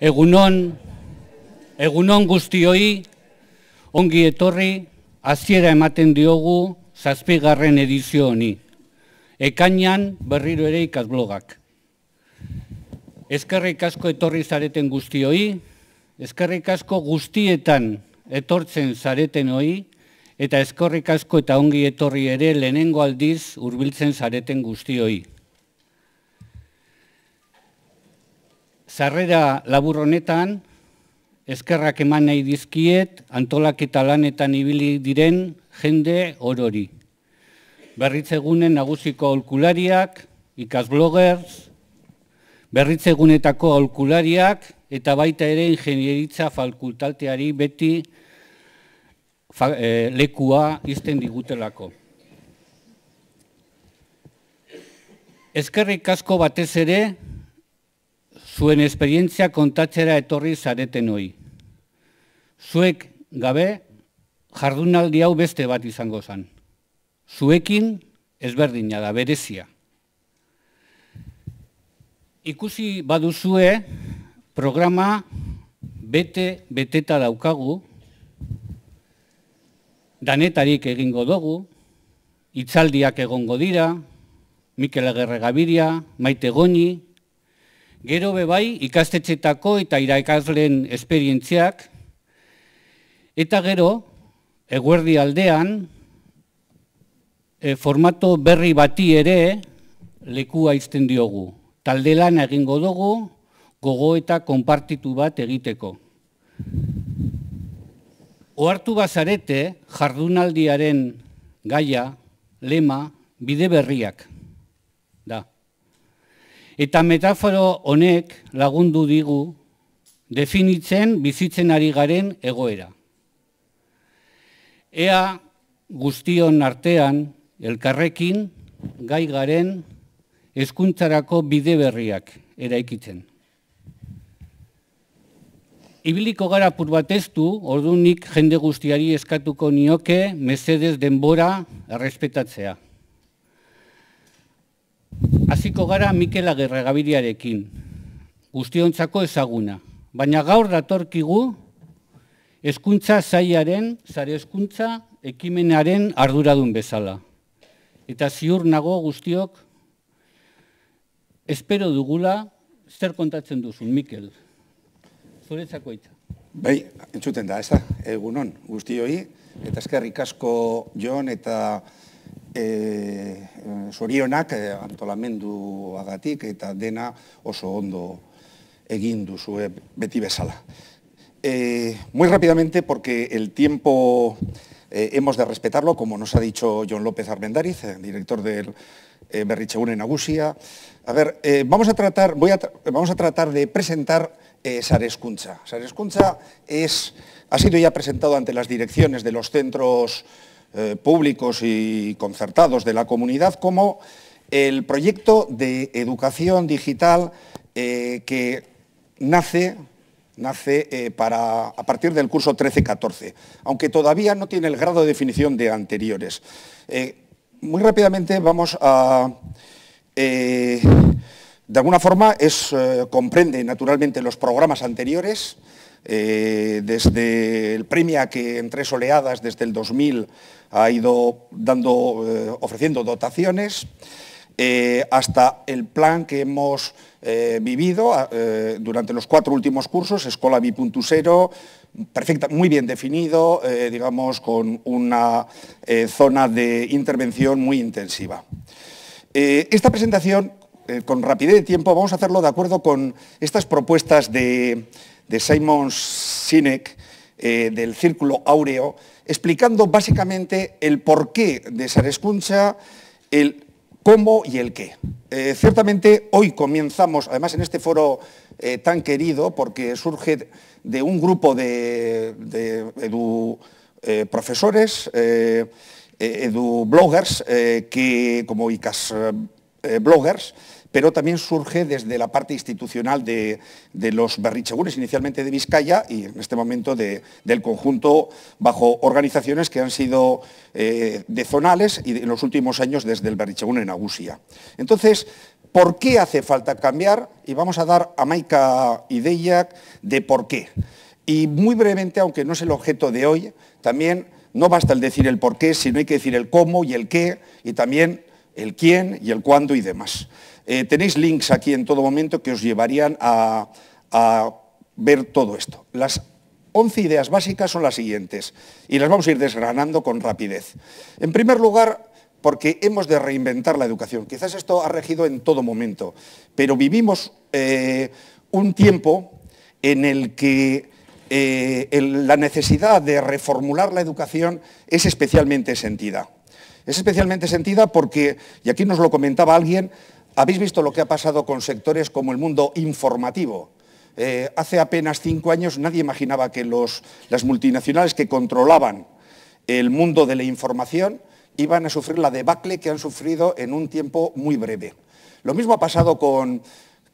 egunon, egunon guztioi, ongi etorri, aziera ematen diogu zazpigarren edizio honi. Ekainan berriro ere ikazblogak. Ezkerrik asko etorri zareten guztioi, ezkerrik asko guztietan etortzen zareten hoi, eta ezkerrik asko eta ongi etorri ere lehenengo aldiz hurbiltzen zareten guztioi. zarrera labur honetan eskerrak eman nahi dizkiet antolaketa lanetan ibili diren jende orori. Berritz egunen nagusiko aulkulariak, ikas bloggers, berritz egunetako aulkulariak eta baita ere ingenieritza fakultateari beti eh, lekua izten digutelako. Ezkerrik asko batez ere, zuen esperientzia kontatzera etorri zareten hoi. Zuek gabe jardunaldi hau beste bat izango zan. Zuekin ezberdina da, berezia. Ikusi baduzue programa bete, beteta daukagu, danetarik egingo dugu, itzaldiak egongo dira, Mikel Gabiria, Maite Goni, Gero be bai ikastetxetako eta irakasleen esperientziak eta gero eguerdi aldean e, formato berri bati ere lekua izten diogu. Talde egingo dugu gogo eta konpartitu bat egiteko. Ohartu bazarete jardunaldiaren gaia, lema, bide berriak. Eta metaforo honek lagundu digu definitzen bizitzen ari garen egoera. Ea guztion artean elkarrekin gai garen hezkuntzarako bide eraikitzen. Ibiliko gara purbateztu, ordu nik jende guztiari eskatuko nioke, mesedez denbora, arrespetatzea. Aziko gara Mikel Agerra Gabiriarekin, guztionzako ezaguna. Baina gaur datorkigu, eskuntza zaiaren, zare eskuntza, ekimenaren arduradun bezala. Eta ziur nago guztiok, espero dugula, zer kontatzen duzun, Mikel. Zuretzako itza. Bai, entzuten da, ez da, egunon, guztioi, eta eskerrik asko joan eta... sorionak eh, eh, eh, antolamenduagatik oso ondo egin beti muy rápidamente, porque el tiempo hemos de respetarlo, como nos ha dicho John López Armendariz, director del Berriche 1 en Agusia. A ver, vamos, a tratar, de presentar Kuncha. Sarescuncha es, ha sido ya presentado ante las direcciones de los centros eh, públicos y concertados de la comunidad, como el proyecto de educación digital eh, que nace, nace eh, a partir del curso 13-14, aunque todavía no tiene el grado de definición de anteriores. muy rápidamente vamos a de alguna forma es, comprende naturalmente los programas anteriores, eh, desde el premio que en tres oleadas desde el 2000 ha ido dando, eh, ofreciendo dotaciones, eh, hasta el plan que hemos vivido ah, durante los cuatro últimos cursos, Escola B.0, perfecta, muy bien definido, digamos, con una zona de intervención muy intensiva. esta presentación, con rapidez de tiempo, vamos a hacerlo de acuerdo con estas propuestas de, de Simon Sinek, eh, del Círculo Áureo, explicando básicamente el porqué de escucha el cómo y el qué. Eh, ciertamente hoy comenzamos, además en este foro eh, tan querido, porque surge de un grupo de, edu, profesores, edu bloggers, que, como ICAS bloggers, pero también surge desde la parte institucional de, los barrichegunes, inicialmente de Vizcaya y en este momento del conjunto bajo organizaciones que han sido eh, de zonales y en los últimos años desde el barrichegún en Agusia. Entonces, ¿por qué hace falta cambiar? Y vamos a dar a Maika y Deyak de por qué. Y muy brevemente, aunque no es el objeto de hoy, también no basta el decir el por qué, sino hay que decir el cómo y el qué, y también el quién y el cuándo y demás. Eh, tenéis links aquí en todo momento que os llevarían a, ver todo esto. Las 11 ideas básicas son las siguientes y las vamos a ir desgranando con rapidez. En primer lugar, porque hemos de reinventar la educación. Quizás esto ha regido en todo momento, pero vivimos eh, un tiempo en el que eh, la necesidad de reformular la educación es especialmente sentida. Es especialmente sentida porque, y aquí nos lo comentaba alguien, habéis visto lo que ha pasado con sectores como el mundo informativo. Eh, hace apenas cinco años nadie imaginaba que las multinacionales que controlaban el mundo de la información iban a sufrir la debacle que han sufrido en un tiempo muy breve. Lo mismo ha pasado con,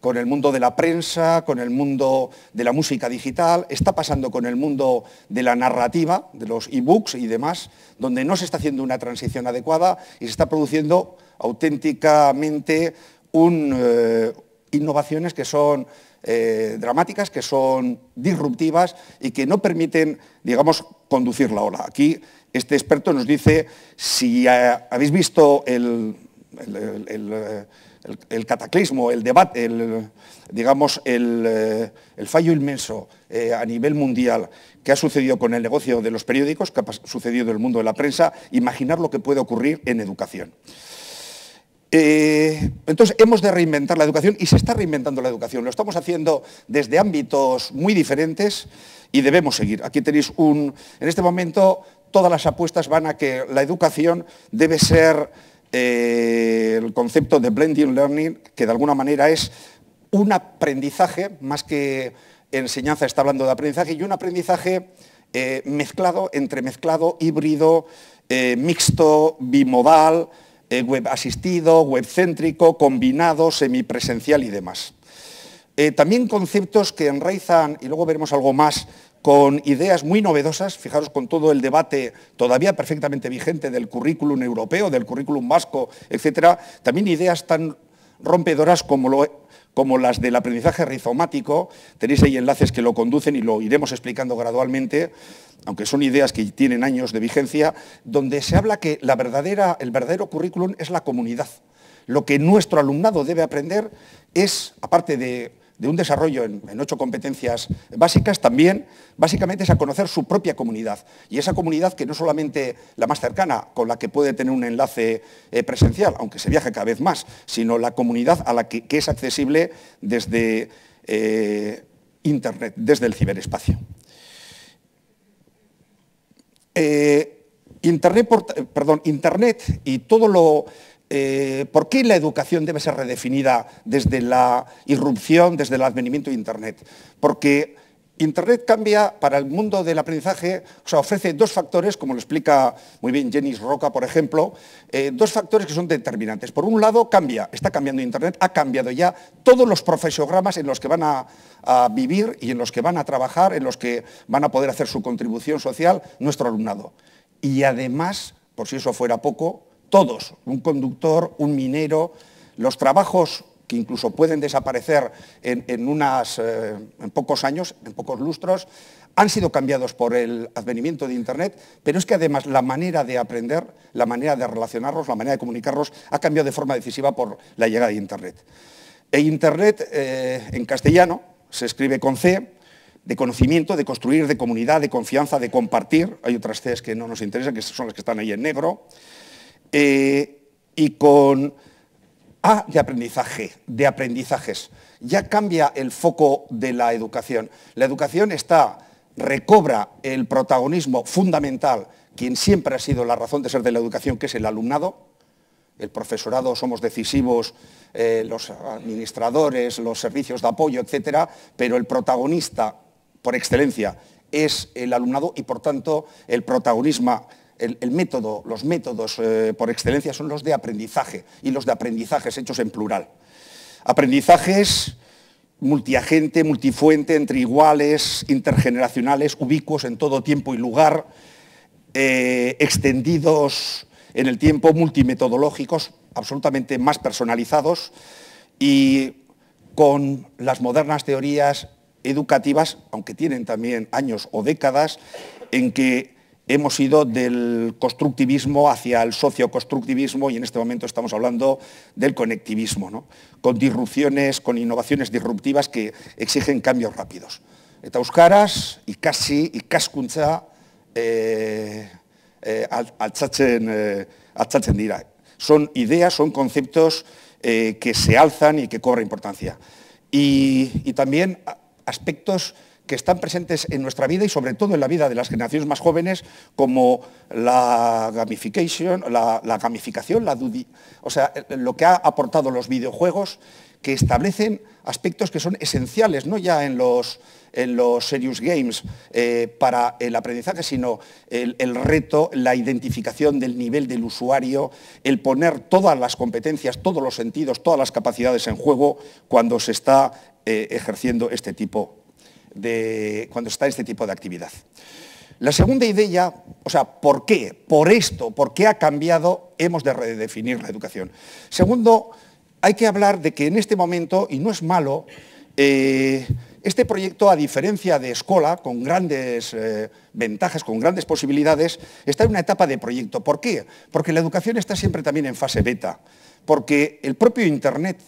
con el mundo de la prensa, con el mundo de la música digital, está pasando con el mundo de la narrativa, de los e-books y demás, donde no se está haciendo una transición adecuada y se está produciendo auténticamente eh, innovaciones que son eh, dramáticas, que son disruptivas y que no permiten, digamos, conducir la ola. Aquí este experto nos dice, si habéis visto eh, el, cataclismo, el debate, digamos, el, fallo inmenso a nivel mundial que ha sucedido con el negocio de los periódicos, que ha sucedido en el mundo de la prensa, imaginar lo que puede ocurrir en educación. Eh, entonces, hemos de reinventar la educación y se está reinventando la educación. Lo estamos haciendo desde ámbitos muy diferentes y debemos seguir. Aquí tenéis un... En este momento, todas las apuestas van a que la educación debe ser eh, el concepto de blending learning, que de alguna manera es un aprendizaje, más que enseñanza está hablando de aprendizaje, y un aprendizaje entre eh, mezclado, entremezclado, híbrido, mixto, bimodal, eh, web asistido, web céntrico, combinado, semipresencial y demás. Eh, también conceptos que enraizan, y luego veremos algo más, con ideas muy novedosas, fijaros con todo el debate todavía perfectamente vigente del currículum europeo, del currículum vasco, etcétera, también ideas tan rompedoras como lo como las del aprendizaje rizomático. Tenéis ahí enlaces que lo conducen y lo iremos explicando gradualmente, aunque son ideas que tienen años de vigencia, donde se habla que la verdadera, el verdadero currículum es la comunidad. Lo que nuestro alumnado debe aprender es, aparte de de un desarrollo en, ocho competencias básicas también, básicamente es a conocer su propia comunidad. Y esa comunidad que no solamente la más cercana, con la que puede tener un enlace eh, presencial, aunque se viaje cada vez más, sino la comunidad a la que, es accesible desde eh, Internet, desde el ciberespacio. Eh, Internet, perdón, Internet y todo lo eh, ¿por qué la educación debe ser redefinida desde la irrupción, desde el advenimiento de Internet? Porque Internet cambia para el mundo del aprendizaje, o sea, ofrece dos factores, como lo explica muy bien Jenny Roca, por ejemplo, eh, dos factores que son determinantes. Por un lado, cambia, está cambiando Internet, ha cambiado ya todos los profesogramas en los que van a vivir y en los que van a trabajar, en los que van a poder hacer su contribución social nuestro alumnado. Y además, por si eso fuera poco, todos, un conductor, un minero, los trabajos que incluso pueden desaparecer en, eh, en, pocos años, en pocos lustros, han sido cambiados por el advenimiento de Internet, pero es que además la manera de aprender, la manera de relacionarnos, la manera de comunicarnos, ha cambiado de forma decisiva por la llegada de Internet. E Internet eh, en castellano se escribe con C, de conocimiento, de construir, de comunidad, de confianza, de compartir. Hay otras Cs que no nos interesan, que son las que están ahí en negro. Eh, y con A ah, de aprendizaje, de aprendizajes. Ya cambia el foco de la educación. La educación está, recobra el protagonismo fundamental, quien siempre ha sido la razón de ser de la educación, que es el alumnado, el profesorado somos decisivos, eh, los administradores, los servicios de apoyo, etcétera, pero el protagonista por excelencia es el alumnado y por tanto el protagonismo el, método, los métodos eh, por excelencia son los de aprendizaje y los de aprendizajes hechos en plural. Aprendizajes multiagente, multifuente, entre iguales, intergeneracionales, ubicuos en todo tiempo y lugar, eh, extendidos en el tiempo, multimetodológicos, absolutamente más personalizados y con las modernas teorías educativas, aunque tienen también años o décadas, en que hemos ido del constructivismo hacia el socioconstructivismo y en este momento estamos hablando del conectivismo, con disrupciones, con innovaciones disruptivas que exigen cambios rápidos. Eta y casi, y eh, eh, eh Son ideas, son conceptos eh, que se alzan y que cobran importancia. y también aspectos que están presentes en nuestra vida y sobre todo en la vida de las generaciones más jóvenes, como la gamification, la, gamificación, o sea, lo que ha aportado los videojuegos, que establecen aspectos que son esenciales, no ya en los, en los serious games eh, para el aprendizaje, sino el, reto, la identificación del nivel del usuario, el poner todas las competencias, todos los sentidos, todas las capacidades en juego cuando se está eh, ejerciendo este tipo de, cuando está este tipo de actividad. La segunda idea, o sea, ¿por qué? Por esto, ¿por qué ha cambiado? Hemos de redefinir la educación. Segundo, hay que hablar de que en este momento, y no es malo, eh, este proyecto, a diferencia de Escola, con grandes eh, ventajas, con grandes posibilidades, está en una etapa de proyecto. ¿Por qué? Porque la educación está siempre también en fase beta, porque el propio Internet,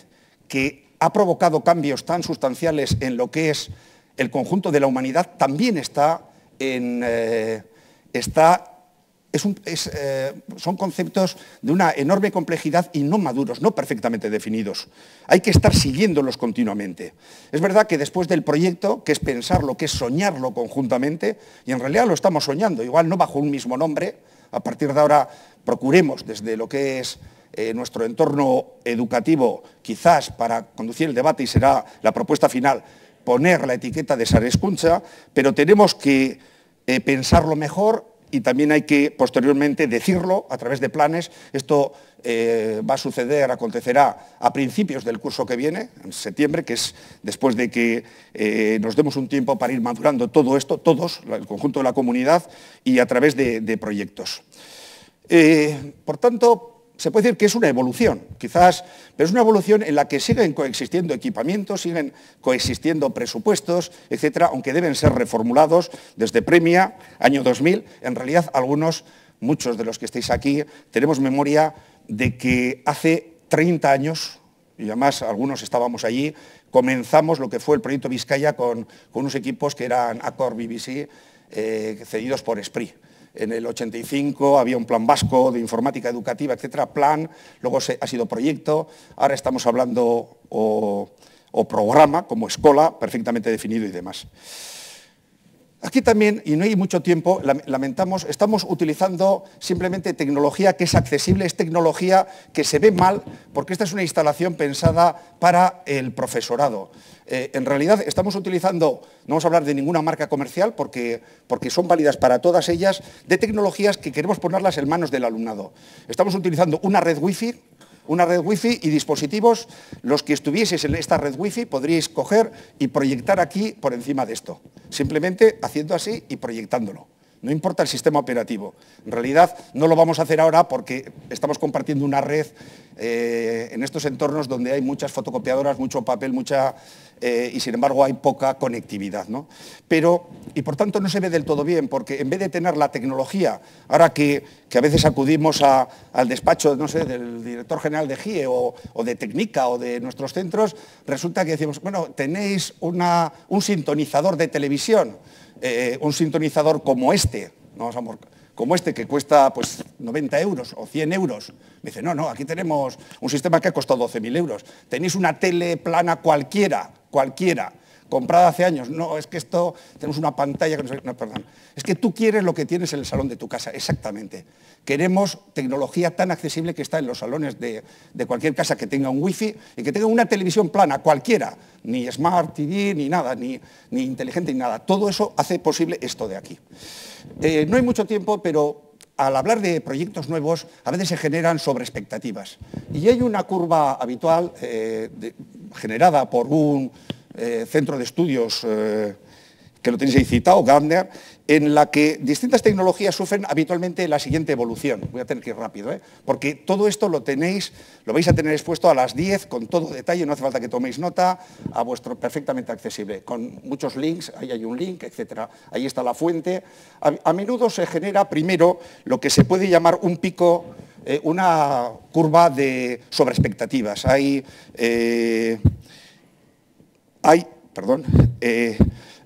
que ha provocado cambios tan sustanciales en lo que es el conjunto de la humanidad también está en... Eh, está, eh, son conceptos de una enorme complejidad y no maduros, no perfectamente definidos. Hay que estar siguiéndolos continuamente. Es verdad que después del proyecto, que es pensarlo, que es soñarlo conjuntamente, y en realidad lo estamos soñando, igual no bajo un mismo nombre, a partir de ahora procuremos desde lo que es eh, nuestro entorno educativo, quizás para conducir el debate y será la propuesta final, poner la etiqueta de escucha, pero tenemos que eh, pensarlo mejor y también hay que posteriormente decirlo a través de planes. Esto eh, va a suceder, acontecerá a principios del curso que viene, en septiembre, que es después de que eh, nos demos un tiempo para ir madurando todo esto, todos, el conjunto de la comunidad, y a través de, proyectos. por tanto, se puede decir que es una evolución, quizás, pero es una evolución en la que siguen coexistiendo equipamientos, siguen coexistiendo presupuestos, etcétera, aunque deben ser reformulados desde Premia, año 2000. En realidad, algunos, muchos de los que estáis aquí, tenemos memoria de que hace 30 años, y además algunos estábamos allí, comenzamos lo que fue el proyecto Vizcaya con, unos equipos que eran Accor BBC, eh, cedidos por Esprit en el 85 había un plan vasco de informática educativa, etcétera, plan, luego se, ha sido proyecto, ahora estamos hablando o, o programa como escola perfectamente definido y demás. Aquí también, y no hay mucho tiempo, lamentamos, estamos utilizando simplemente tecnología que es accesible, es tecnología que se ve mal, porque esta es una instalación pensada para el profesorado. Eh, en realidad estamos utilizando, no vamos a hablar de ninguna marca comercial, porque, porque son válidas para todas ellas, de tecnologías que queremos ponerlas en manos del alumnado. Estamos utilizando una red wifi, una red wifi y dispositivos, los que estuvieseis en esta red wifi podríais coger y proyectar aquí por encima de esto, simplemente haciendo así y proyectándolo no importa el sistema operativo. En realidad no lo vamos a hacer ahora porque estamos compartiendo una red eh, en estos entornos donde hay muchas fotocopiadoras, mucho papel, mucha eh, y sin embargo hay poca conectividad. ¿no? Pero, y por tanto no se ve del todo bien, porque en vez de tener la tecnología, ahora que, a veces acudimos al despacho no sé, del director general de GIE o, de Técnica o de nuestros centros, resulta que decimos, bueno, tenéis un sintonizador de televisión. Eh, un sintonizador como este, como este que cuesta pues, 90 euros o 100 euros. Me dice, no, no, aquí tenemos un sistema que ha costado 12.000 euros. Tenéis una tele plana cualquiera, cualquiera, comprada hace años. No, es que esto, tenemos una pantalla que nos... No, perdón. Es que tú quieres lo que tienes en el salón de tu casa, exactamente. Queremos tecnología tan accesible que está en los salones de, cualquier casa que tenga un wifi y que tenga una televisión plana, cualquiera, ni Smart TV, ni nada, ni, ni inteligente, ni nada. Todo eso hace posible esto de aquí. Eh, no hay mucho tiempo, pero al hablar de proyectos nuevos, a veces se generan sobreexpectativas. Y hay una curva habitual eh, generada por un eh, centro de estudios eh, que lo tenéis ahí citado, Gardner, en la que distintas tecnologías sufren habitualmente la siguiente evolución. Voy a tener que ir rápido, ¿eh? porque todo esto lo tenéis, lo vais a tener expuesto a las 10 con todo detalle, no hace falta que toméis nota, a vuestro perfectamente accesible, con muchos links, ahí hay un link, etcétera. Ahí está la fuente. A, menudo se genera primero lo que se puede llamar un pico, una curva de sobreexpectativas. Hay hay, perdón, eh,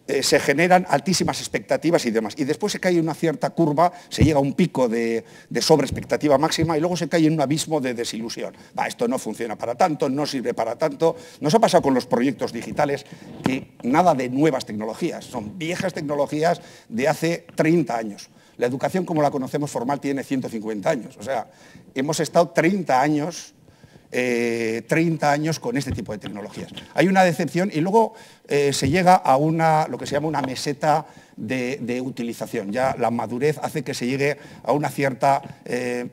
eh, se generan altísimas expectativas y demás. Y después se cae en una cierta curva, se llega a un pico de, sobreexpectativa máxima y luego se cae en un abismo de desilusión. esto no funciona para tanto, no sirve para tanto. Nos ha pasado con los proyectos digitales que nada de nuevas tecnologías, son viejas tecnologías de hace 30 años. La educación como la conocemos formal tiene 150 años. O sea, hemos estado 30 años 30 eh, años con este tipo de tecnologías. Hay una decepción y luego eh, se llega a una, lo que se llama una meseta de, utilización. Ya la madurez hace que se llegue a una cierta eh,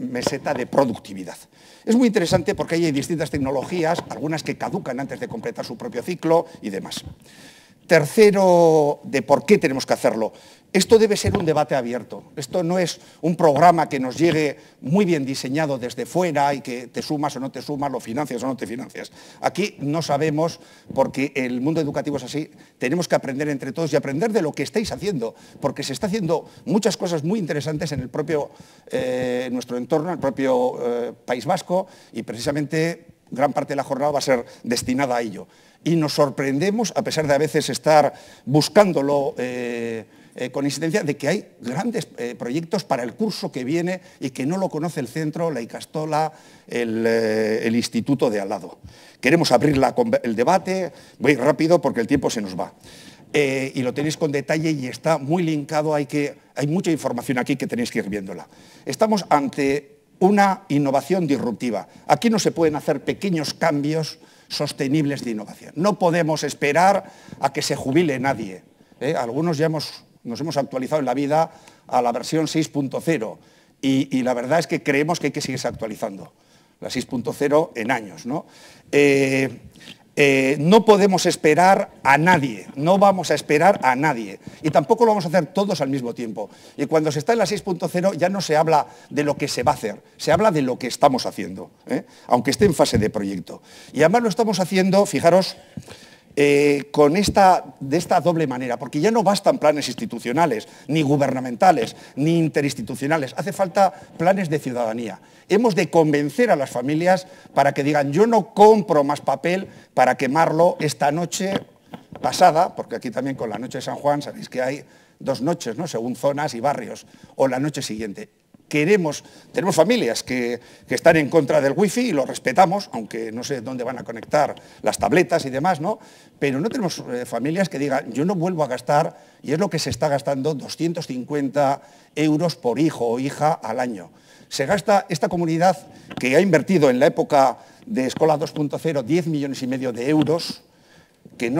meseta de productividad. Es muy interesante porque hay distintas tecnologías, algunas que caducan antes de completar su propio ciclo y demás. Tercero, de por qué tenemos que hacerlo. Esto debe ser un debate abierto. Esto no es un programa que nos llegue muy bien diseñado desde fuera y que te sumas o no te sumas, lo financias o no te financias. Aquí no sabemos, porque el mundo educativo es así, tenemos que aprender entre todos y aprender de lo que estáis haciendo, porque se está haciendo muchas cosas muy interesantes en el propio, eh, nuestro entorno, en el propio eh, País Vasco, y precisamente gran parte de la jornada va a ser destinada a ello y nos sorprendemos, a pesar de a veces estar buscándolo eh, eh, con insistencia, de que hay grandes eh, proyectos para el curso que viene y que no lo conoce el centro, la Icastola, el, instituto de al lado. Queremos abrir el debate, voy rápido porque el tiempo se nos va. y lo tenéis con detalle y está muy linkado, hay, que, hay mucha información aquí que tenéis que ir viéndola. Estamos ante una innovación disruptiva. Aquí no se pueden hacer pequeños cambios sostenibles de innovación. No podemos esperar a que se jubile nadie. ¿eh? Algunos ya hemos, nos hemos actualizado en la vida a la versión 6.0 y, la verdad es que creemos que hay que seguirse actualizando, la 6.0 en años. ¿no? Eh, eh, no podemos esperar a nadie, no vamos a esperar a nadie y tampoco lo vamos a hacer todos al mismo tiempo. Y cuando se está en la 6.0 ya no se habla de lo que se va a hacer, se habla de lo que estamos haciendo, ¿eh? aunque esté en fase de proyecto. Y además lo estamos haciendo, fijaros, eh, de esta doble manera, porque ya no bastan planes institucionales, ni gubernamentales, ni interinstitucionales, hace falta planes de ciudadanía. Hemos de convencer a las familias para que digan, yo no compro más papel para quemarlo esta noche pasada, porque aquí también con la noche de San Juan sabéis que hay dos noches, ¿no? según zonas y barrios, o la noche siguiente queremos, tenemos familias que, están en contra del wifi y lo respetamos, aunque no sé dónde van a conectar las tabletas y demás, ¿no? Pero no tenemos eh, familias que digan, yo no vuelvo a gastar, y es lo que se está gastando, 250 euros por hijo o hija al año. Se gasta esta comunidad que ha invertido en la época de Escola 2.0 10 millones y medio de euros, que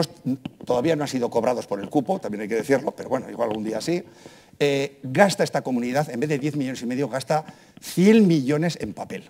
todavía no han sido cobrados por el cupo, también hay que decirlo, pero bueno, igual algún día sí, eh, gasta esta comunidad, en vez de 10 millones y medio, gasta 100 millones en papel.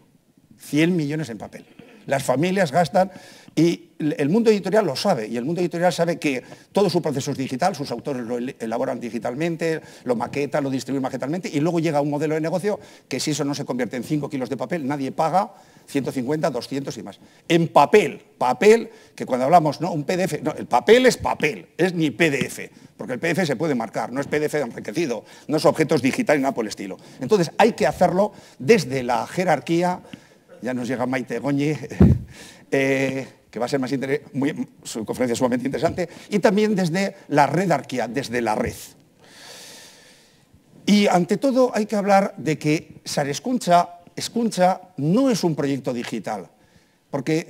100 millones en papel las familias gastan y el mundo editorial lo sabe, y el mundo editorial sabe que todo su proceso es digital, sus autores lo elaboran digitalmente, lo maquetan, lo distribuyen maquetalmente, y luego llega un modelo de negocio que si eso no se convierte en 5 kilos de papel, nadie paga 150, 200 y más. En papel, papel, que cuando hablamos, no, un PDF, no, el papel es papel, es ni PDF, porque el PDF se puede marcar, no es PDF enriquecido, no es objetos digitales, nada por el estilo. Entonces hay que hacerlo desde la jerarquía ya nos llega Maite Goñi, eh, que va a ser más muy, su conferencia es sumamente interesante, y también desde la red redarquía, desde la red. Y ante todo hay que hablar de que Sar Escuncha no es un proyecto digital, porque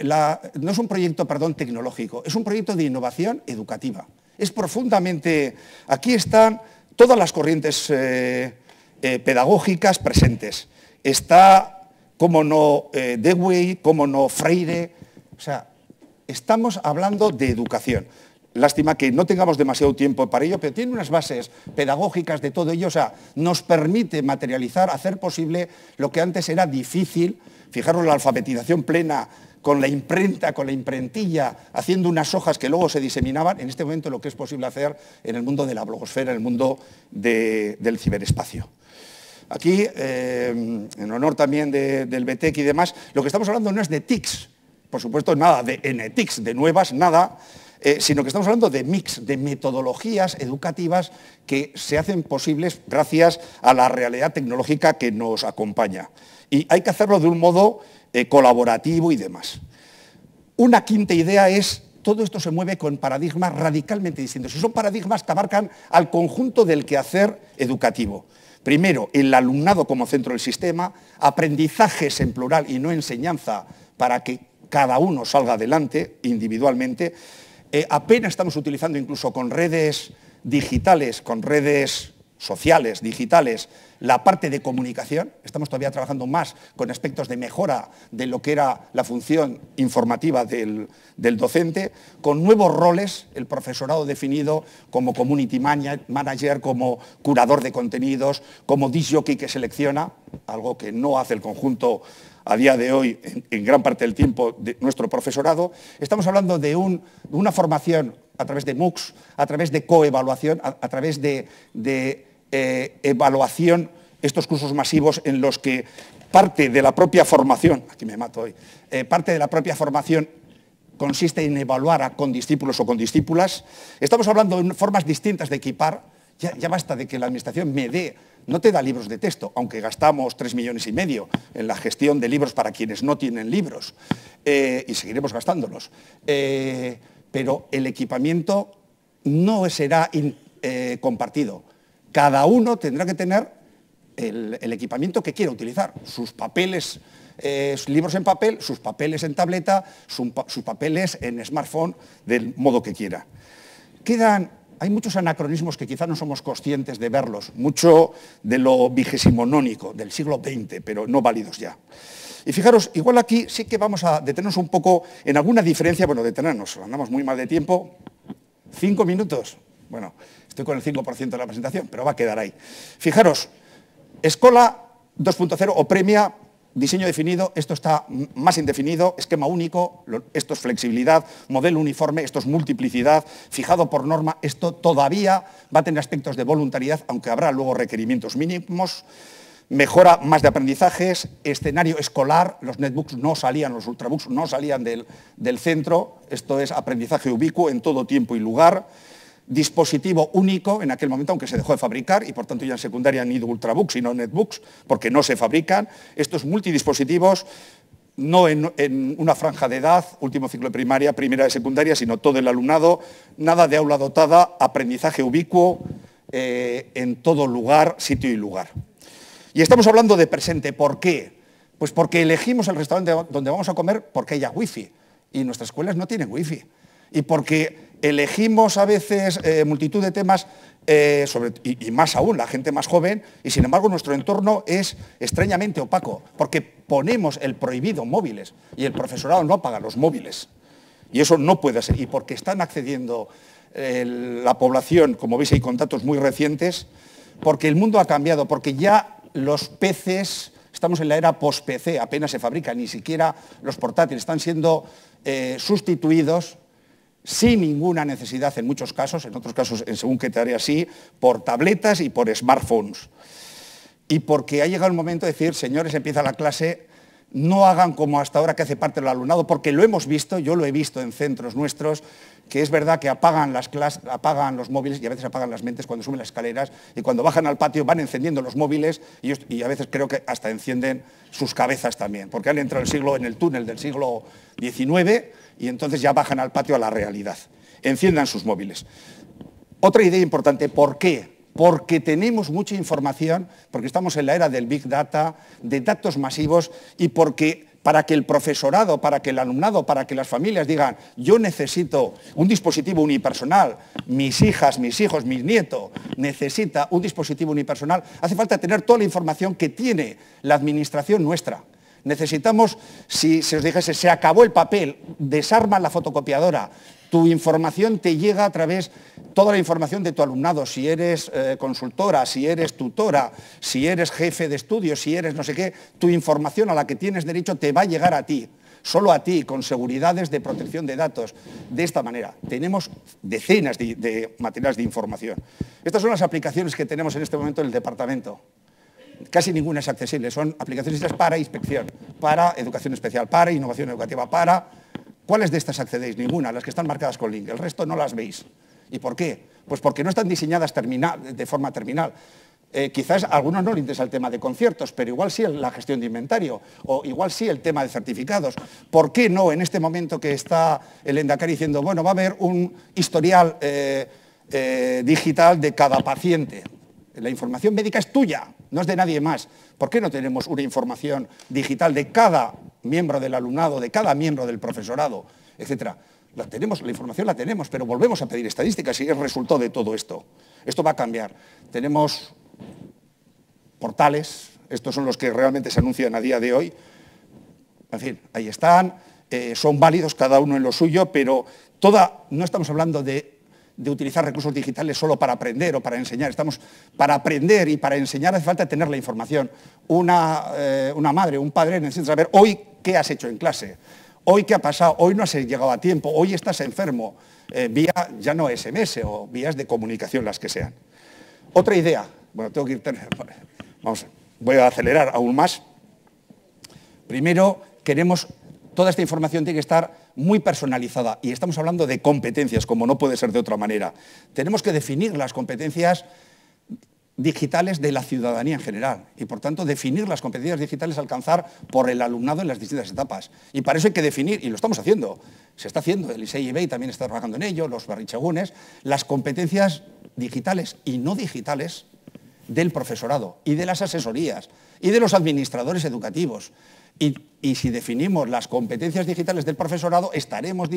no es un proyecto perdón, tecnológico, es un proyecto de innovación educativa. Es profundamente, aquí están todas las corrientes eh, eh, pedagógicas presentes. Está cómo no eh, Dewey, cómo no Freire. O sea, estamos hablando de educación. Lástima que no tengamos demasiado tiempo para ello, pero tiene unas bases pedagógicas de todo ello, o sea, nos permite materializar, hacer posible lo que antes era difícil. Fijaros la alfabetización plena con la imprenta, con la imprentilla, haciendo unas hojas que luego se diseminaban, en este momento lo que es posible hacer en el mundo de la blogosfera, en el mundo del ciberespacio. Aquí, eh, en honor también del BTEC y demás, lo que estamos hablando no es de TICs, por supuesto nada de NTICs, de nuevas, nada, eh, sino que estamos hablando de mix, de metodologías educativas que se hacen posibles gracias a la realidad tecnológica que nos acompaña. Y hay que hacerlo de un modo eh, colaborativo y demás. Una quinta idea es todo esto se mueve con paradigmas radicalmente distintos. Y son paradigmas que abarcan al conjunto del quehacer educativo. Primero, el alumnado como centro del sistema, aprendizajes en plural y no enseñanza para que cada uno salga adelante individualmente. Eh, apenas estamos utilizando incluso con redes digitales, con redes sociales, digitales, la parte de comunicación. Estamos todavía trabajando más con aspectos de mejora de lo que era la función informativa del, docente, con nuevos roles, el profesorado definido como community manager, como curador de contenidos, como disjockey que selecciona, algo que no hace el conjunto a día de hoy, en, gran parte del tiempo, de nuestro profesorado. Estamos hablando de, una formación a través de MOOCs, a través de coevaluación, a, través de eh, evaluación, estos cursos masivos en los que parte de la propia formación, aquí me mato hoy, eh, parte de la propia formación consiste en evaluar a condiscípulos o condiscípulas. Estamos hablando de formas distintas de equipar. Ya, basta de que la Administración me dé, no te da libros de texto, aunque gastamos tres millones y medio en la gestión de libros para quienes no tienen libros, eh, y seguiremos gastándolos. pero el equipamiento no será compartido. Cada uno tendrá que tener el, equipamiento que quiera utilizar, sus papeles, eh, sus libros en papel, sus papeles en tableta, sus papeles en smartphone, del modo que quiera. Quedan hay muchos anacronismos que quizá no somos conscientes de verlos, mucho de lo vigesimonónico del siglo XX, pero no válidos ya. Y fijaros, igual aquí sí que vamos a detenernos un poco en alguna diferencia, bueno, detenernos, andamos muy mal de tiempo, cinco minutos, bueno, estoy con el 5% de la presentación, pero va a quedar ahí. Fijaros, Escola 2.0 o premia diseño definido, esto está más indefinido, esquema único, esto es flexibilidad, modelo uniforme, esto es multiplicidad, fijado por norma, esto todavía va a tener aspectos de voluntariedad, aunque habrá luego requerimientos mínimos, mejora más de aprendizajes, escenario escolar, los netbooks no salían, los ultrabooks no salían del, del centro, esto es aprendizaje ubicuo en todo tiempo y lugar, dispositivo único en aquel momento, aunque se dejó de fabricar, y por tanto ya en secundaria ni de Ultrabooks sino Netbooks, porque no se fabrican. Estos multidispositivos, no en, una franja de edad, último ciclo de primaria, primera de secundaria, sino todo el alumnado, nada de aula dotada, aprendizaje ubicuo eh, en todo lugar, sitio y lugar. Y estamos hablando de presente, ¿por qué? Pues porque elegimos el restaurante donde vamos a comer porque haya wifi y nuestras escuelas no tienen wifi y porque elegimos a veces eh, multitud de temas, eh, y, más aún la gente más joven, y sin embargo nuestro entorno es extrañamente opaco, porque ponemos el prohibido móviles y el profesorado no paga los móviles. Y eso no puede ser, y porque están accediendo eh, la población, como veis hay con muy recientes, porque el mundo ha cambiado, porque ya los peces, estamos en la era post-PC, apenas se fabrican, ni siquiera los portátiles están siendo sustituidos sin ninguna necesidad en muchos casos, en otros casos en según qué haré así, por tabletas y por smartphones. Y porque ha llegado el momento de decir, señores, empieza la clase, no hagan como hasta ahora que hace parte del alumnado, porque lo hemos visto, yo lo he visto en centros nuestros, que es verdad que apagan, las clases, apagan los móviles y a veces apagan las mentes cuando suben las escaleras y cuando bajan al patio van encendiendo los móviles y, a veces creo que hasta encienden sus cabezas también, porque han entrado el siglo, en el túnel del siglo XIX y entonces ya bajan al patio a la realidad. Enciendan sus móviles. Otra idea importante, ¿por qué? Porque tenemos mucha información, porque estamos en la era del Big Data, de datos masivos y porque para que el profesorado, para que el alumnado, para que las familias digan, yo necesito un dispositivo unipersonal, mis hijas, mis hijos, mis nietos, necesita un dispositivo unipersonal, hace falta tener toda la información que tiene la administración nuestra. Necesitamos, si se os dijese, se acabó el papel, desarma la fotocopiadora, tu información te llega a través, toda la información de tu alumnado, si eres eh, consultora, si eres tutora, si eres jefe de estudios, si eres no sé qué, tu información a la que tienes derecho te va a llegar a ti, solo a ti, con seguridades de protección de datos. De esta manera, tenemos decenas de, de materiales de información. Estas son las aplicaciones que tenemos en este momento en el departamento casi ninguna es accesible. Son aplicaciones para inspección, para educación especial, para innovación educativa, para... ¿Cuáles de estas accedéis? Ninguna, las que están marcadas con link. El resto no las veis. ¿Y por qué? Pues porque no están diseñadas de forma terminal. Eh, quizás a algunos no les interesa el tema de conciertos, pero igual sí la gestión de inventario, o igual sí el tema de certificados. ¿Por qué no en este momento que está el Endacar diciendo, bueno, va a haber un historial eh, eh, digital de cada paciente? La información médica es tuya, no es de nadie más. ¿Por qué no tenemos una información digital de cada miembro del alumnado, de cada miembro del profesorado, etcétera? La tenemos, la información la tenemos, pero volvemos a pedir estadísticas y es resultado de todo esto. Esto va a cambiar. Tenemos portales, estos son los que realmente se anuncian a día de hoy. En fin, ahí están, eh, son válidos cada uno en lo suyo, pero no estamos hablando de de utilizar recursos digitales solo para aprender o para enseñar. Estamos para aprender y para enseñar hace falta tener la información. Eh, una, madre, un padre necesita saber hoy qué has hecho en clase, hoy qué ha pasado, hoy no has llegado a tiempo, hoy estás enfermo, eh, vía ya no SMS o vías de comunicación las que sean. Otra idea, bueno, tengo que ir, vamos, voy a acelerar aún más. Primero, queremos, toda esta información tiene que estar muy personalizada y estamos hablando de competencias, como no puede ser de otra manera. Tenemos que definir las competencias digitales de la ciudadanía en general y por tanto definir las competencias digitales alcanzar por el alumnado en las distintas etapas. Y para eso hay que definir, y lo estamos haciendo, se está haciendo, el ICIB también está trabajando en ello, los barrichagunes, las competencias digitales y no digitales del profesorado y de las asesorías y de los administradores educativos y, si definimos las competencias digitales del profesorado, estaremos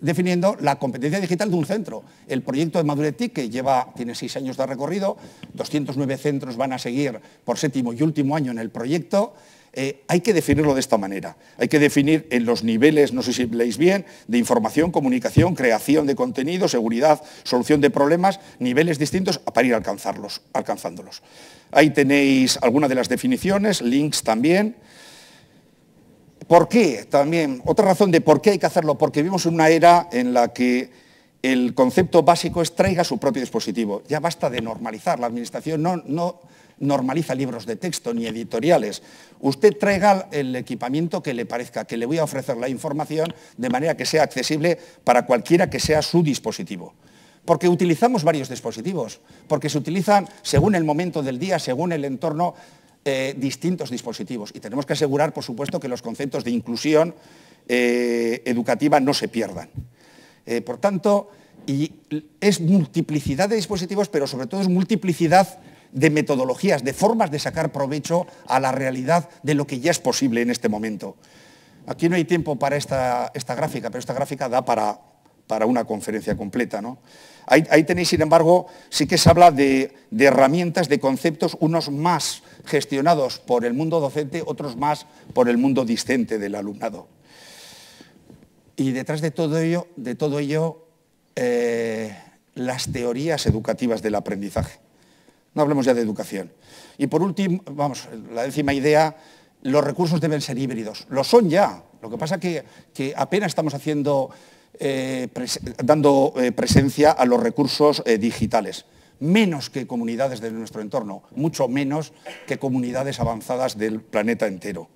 definiendo la competencia digital de un centro. El proyecto de TIC que tiene seis años de recorrido, 209 centros van a seguir por séptimo y último año en el proyecto, eh, hay que definirlo de esta manera. Hay que definir en los niveles, no sé si leéis bien, de información, comunicación, creación de contenido, seguridad, solución de problemas, niveles distintos para ir alcanzarlos, alcanzándolos. Ahí tenéis algunas de las definiciones, links también. ¿Por qué? También, otra razón de por qué hay que hacerlo, porque vivimos en una era en la que el concepto básico es traiga su propio dispositivo. Ya basta de normalizar, la administración no, no normaliza libros de texto ni editoriales. Usted traiga el equipamiento que le parezca, que le voy a ofrecer la información de manera que sea accesible para cualquiera que sea su dispositivo porque utilizamos varios dispositivos, porque se utilizan según el momento del día, según el entorno. Eh, distintos dispositivos y tenemos que asegurar, por supuesto, que los conceptos de inclusión eh, educativa no se pierdan. Eh, por tanto, y es multiplicidad de dispositivos, pero sobre todo es multiplicidad de metodologías, de formas de sacar provecho a la realidad de lo que ya es posible en este momento. Aquí no hay tiempo para esta, gráfica, pero esta gráfica da para, para una conferencia completa. ¿no? Ahí, tenéis, sin embargo, sí que se habla de, herramientas, de conceptos, unos más gestionados por el mundo docente, otros más por el mundo discente del alumnado. Y detrás de todo ello, de todo ello eh, las teorías educativas del aprendizaje. No hablemos ya de educación. Y por último, vamos, la décima idea, los recursos deben ser híbridos. Lo son ya. Lo que pasa es que apenas estamos haciendo eh, dando eh, presencia a los recursos eh, digitales, menos que comunidades de nuestro entorno, mucho menos que comunidades avanzadas del planeta entero.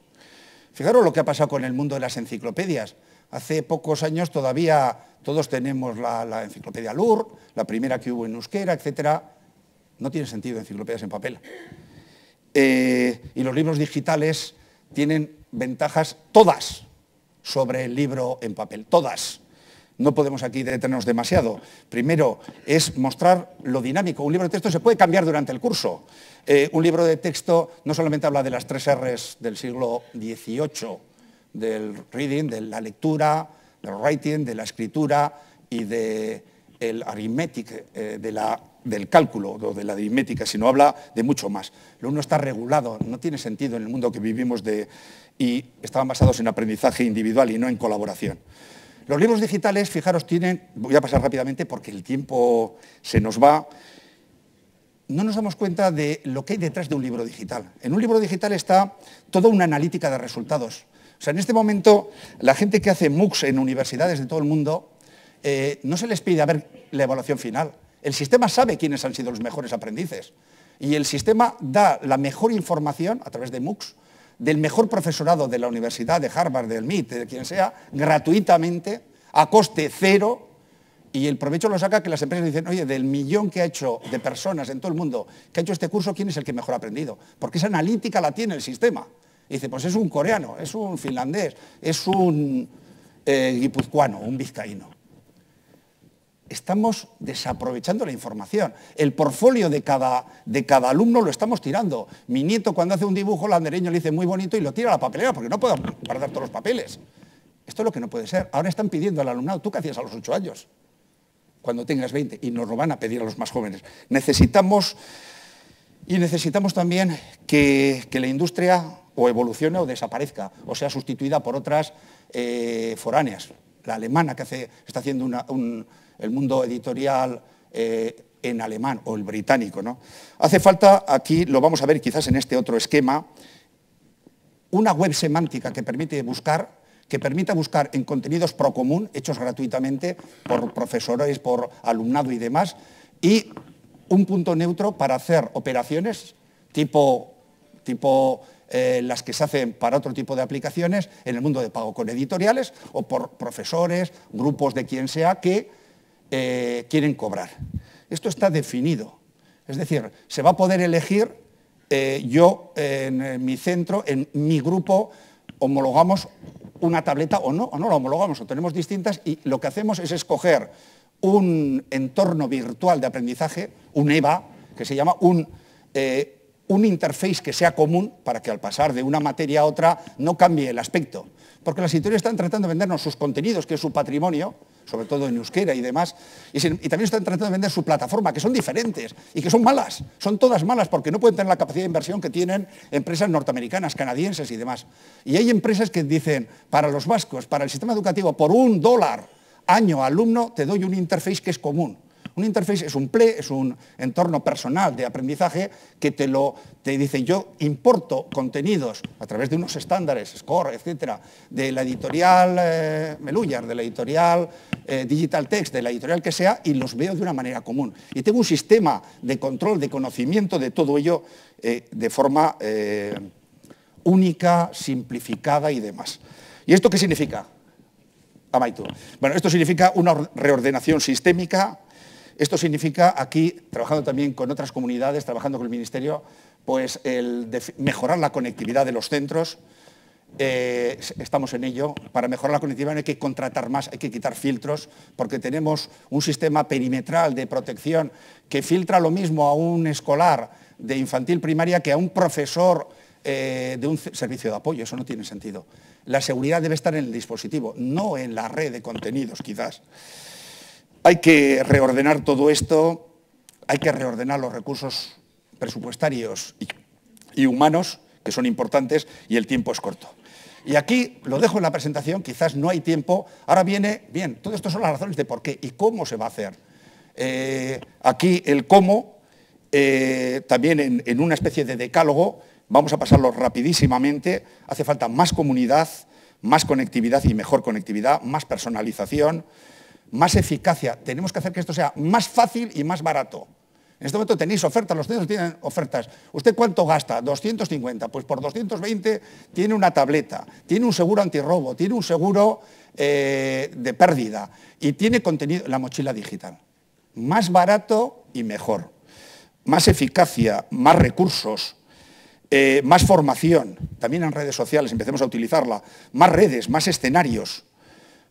Fijaros lo que ha pasado con el mundo de las enciclopedias. Hace pocos años todavía todos tenemos la, enciclopedia LUR, la primera que hubo en euskera, etc. No tiene sentido enciclopedias en papel. y los libros digitales tienen ventajas todas sobre el libro en papel, todas no podemos aquí detenernos demasiado. Primero, es mostrar lo dinámico. Un libro de texto se puede cambiar durante el curso. Eh, un libro de texto no solamente habla de las tres R's del siglo XVIII, del reading, de la lectura, del writing, de la escritura y del de eh, del cálculo o de la aritmética, sino habla de mucho más. Lo uno está regulado, no tiene sentido en el mundo que vivimos y estaban basados en aprendizaje individual y no en colaboración. Los libros digitales, fijaros, tienen, voy a pasar rápidamente porque el tiempo se nos va, no nos damos cuenta de lo que hay detrás de un libro digital. En un libro digital está toda una analítica de resultados. O sea, en este momento, la gente que hace MOOCs en universidades de todo el mundo, eh, no se les pide a ver la evaluación final. El sistema sabe quiénes han sido los mejores aprendices. Y el sistema da la mejor información, a través de MOOCs, del mejor profesorado de la Universidad de Harvard, del MIT, de quien sea, gratuitamente, a coste cero, y el provecho lo saca que las empresas dicen, oye, del millón que ha hecho de personas en todo el mundo que ha hecho este curso, ¿quién es el que mejor ha aprendido? Porque esa analítica la tiene el sistema. dice, pues es un coreano, es un finlandés, es un eh, guipuzcoano, un vizcaíno estamos desaprovechando la información. El portfolio de cada, de cada, alumno lo estamos tirando. Mi nieto cuando hace un dibujo andereño le dice muy bonito y lo tira a la papelera porque no puede guardar todos los papeles. Esto es lo que no puede ser. Ahora están pidiendo al alumnado, ¿tú qué hacías a los ocho años? Cuando tengas 20 y nos lo van a pedir a los más jóvenes. Necesitamos, y necesitamos también que, la industria o evolucione o desaparezca, o sea sustituida por otras eh, foráneas. La alemana que hace, está haciendo un, el mundo editorial eh, en alemán o el británico. ¿no? Hace falta, aquí lo vamos a ver quizás en este otro esquema, una web semántica que permite buscar que permita buscar en contenidos procomún, hechos gratuitamente por profesores, por alumnado y demás, y un punto neutro para hacer operaciones tipo, tipo eh, las que se hacen para otro tipo de aplicaciones en el mundo de pago con editoriales o por profesores, grupos de quien sea que eh, quieren cobrar. Esto está definido. Es decir, se va a poder elegir eh, yo en mi centro, en mi grupo, homologamos una tableta o no, o no la homologamos, o tenemos distintas y lo que hacemos es escoger un entorno virtual de aprendizaje, un EVA, que se llama un, eh, un interface que sea común para que al pasar de una materia a otra no cambie el aspecto. Porque las editoriales están tratando de vendernos sus contenidos, que es su patrimonio, sobre todo en euskera y demás, y, también están tratando de vender su plataforma, que son diferentes y que son malas, son todas malas porque no pueden tener la capacidad de inversión que tienen empresas norteamericanas, canadienses y demás. Y hay empresas que dicen, para los vascos, para el sistema educativo, por un dólar año alumno, te doy un interface que es común. Un interface es un play, es un entorno personal de aprendizaje que te, lo, te dice, yo importo contenidos a través de unos estándares, score, etcétera, de la editorial eh, de la editorial eh, Digital Text, de la editorial que sea, y los veo de una manera común. Y tengo un sistema de control, de conocimiento de todo ello eh, de forma eh, única, simplificada y demás. ¿Y esto qué significa? Amaitu. Bueno, esto significa una reordenación sistémica esto significa aquí, trabajando también con otras comunidades, trabajando con el Ministerio, pues el mejorar la conectividad de los centros. Eh, estamos en ello. Para mejorar la conectividad hay que contratar más, hay que quitar filtros, porque tenemos un sistema perimetral de protección que filtra lo mismo a un escolar de infantil primaria que a un profesor eh, de un servicio de apoyo. Eso no tiene sentido. La seguridad debe estar en el dispositivo, no en la red de contenidos, quizás. Hay que reordenar todo esto, hay que reordenar los recursos presupuestarios y, humanos, que son importantes, y el tiempo es corto. Y aquí lo dejo en la presentación, quizás no hay tiempo. Ahora viene, bien, todo esto son las razones de por qué y cómo se va a hacer. Eh, aquí el cómo, eh, también en, una especie de decálogo, vamos a pasarlo rapidísimamente. Hace falta más comunidad, más conectividad y mejor conectividad, más personalización, más eficacia. Tenemos que hacer que esto sea más fácil y más barato. En este momento tenéis ofertas, los centros tienen ofertas. ¿Usted cuánto gasta? 250. Pues por 220 tiene una tableta, tiene un seguro antirrobo, tiene un seguro eh, de pérdida y tiene contenido, la mochila digital. Más barato y mejor. Más eficacia, más recursos, eh, más formación, también en redes sociales, empecemos a utilizarla. Más redes, más escenarios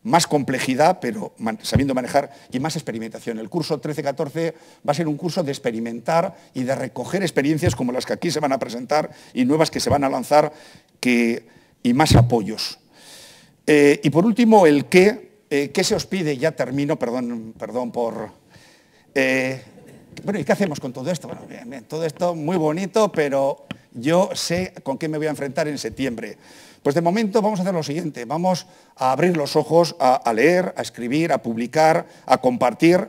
más complejidad, pero sabiendo manejar y más experimentación. El curso 13-14 va a ser un curso de experimentar y de recoger experiencias como las que aquí se van a presentar y nuevas que se van a lanzar y más apoyos. Eh, y por último, el qué. Eh, ¿Qué se os pide? Ya termino, perdón, perdón por... Eh, bueno, ¿y qué hacemos con todo esto? Bueno, todo esto muy bonito, pero yo sé con qué me voy a enfrentar en septiembre. Pues de momento vamos a hacer lo siguiente, vamos a abrir los ojos a, leer, a escribir, a publicar, a compartir.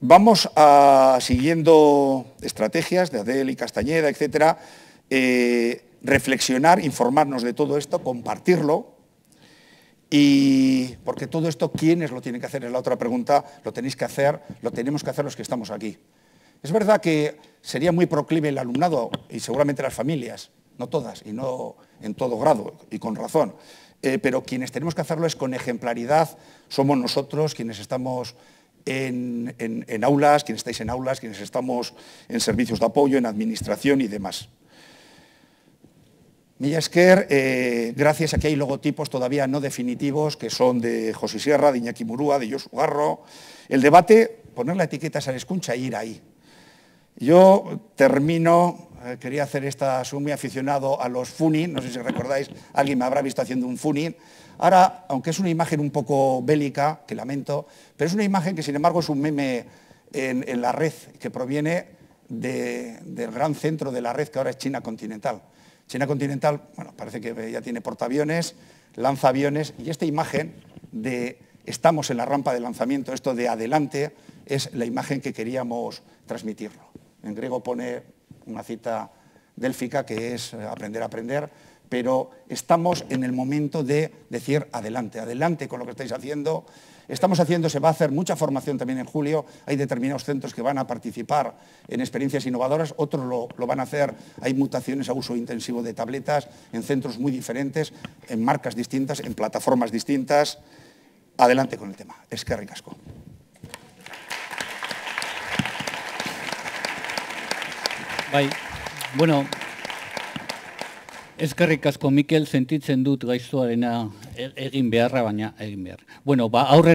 Vamos ah, siguiendo estrategias de Adel y Castañeda, etcétera, eh, reflexionar, informarnos de todo esto, compartirlo, y porque todo esto, ¿quiénes lo tienen que hacer? Es la otra pregunta, lo tenéis que hacer, lo tenemos que hacer los que estamos aquí. Es verdad que sería muy proclive el alumnado y seguramente las familias, no todas y no en todo grado y con razón. Eh, pero quienes tenemos que hacerlo es con ejemplaridad, somos nosotros quienes estamos en, aulas, quienes estáis en aulas, quienes estamos en servicios de apoyo, en administración y demás. Milla Esquer, eh, gracias a que hay logotipos todavía no definitivos, que son de José Sierra, de Iñaki Murúa, de Josu Garro, el debate, poner la etiqueta escucha e ir ahí. Yo termino eh, quería hacer esta, soy muy aficionado a los funin, no sé si recordáis, alguien me habrá visto haciendo un funin. Ahora, aunque es una imagen un poco bélica, que lamento, pero es una imagen que sin embargo es un meme en, la red, que proviene del gran centro de la red que ahora es China continental. China continental, bueno, parece que ya tiene portaaviones, lanza aviones, y esta imagen de estamos en la rampa de lanzamiento, esto de adelante, es la imagen que queríamos transmitirlo. En griego pone una cita délfica que es eh, aprender a aprender, pero estamos en el momento de decir adelante, adelante con lo que estáis haciendo. Estamos haciendo, se va a hacer mucha formación también en julio, hay determinados centros que van a participar en experiencias innovadoras, otros lo, lo van a hacer, hay mutaciones a uso intensivo de tabletas en centros muy diferentes, en marcas distintas, en plataformas distintas. Adelante con el tema, es que ricasco. Bai. Bueno, Ezkerrik asko Mikel sentitzen dut gaiztoarena e-, egin beharra baina egin behar. Bueno, ba aurre